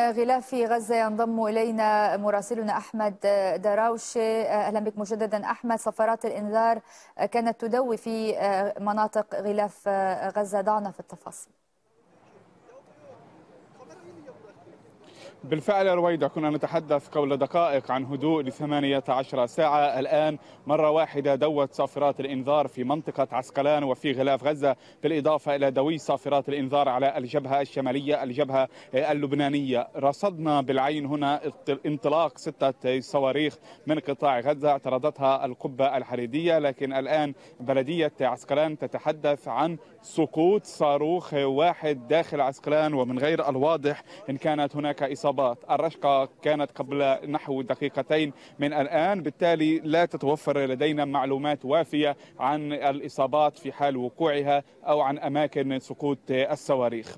غلاف غزة ينضم إلينا مراسلنا أحمد دراوشة أهلا بك مجددا أحمد صفارات الإنذار كانت تدوي في مناطق غلاف غزة ضعنا في التفاصيل بالفعل رويدا كنا نتحدث قبل دقائق عن هدوء ل 18 ساعة الآن مرة واحدة دوت صافرات الإنذار في منطقة عسقلان وفي غلاف غزة بالإضافة إلى دوي صافرات الإنذار على الجبهة الشمالية الجبهة اللبنانية رصدنا بالعين هنا انطلاق ستة صواريخ من قطاع غزة اعترضتها القبة الحديدية لكن الآن بلدية عسقلان تتحدث عن سقوط صاروخ واحد داخل عسقلان ومن غير الواضح إن كانت هناك إصابة الإصابات الرشقة كانت قبل نحو دقيقتين من الآن بالتالي لا تتوفر لدينا معلومات وافية عن الإصابات في حال وقوعها أو عن أماكن سقوط الصواريخ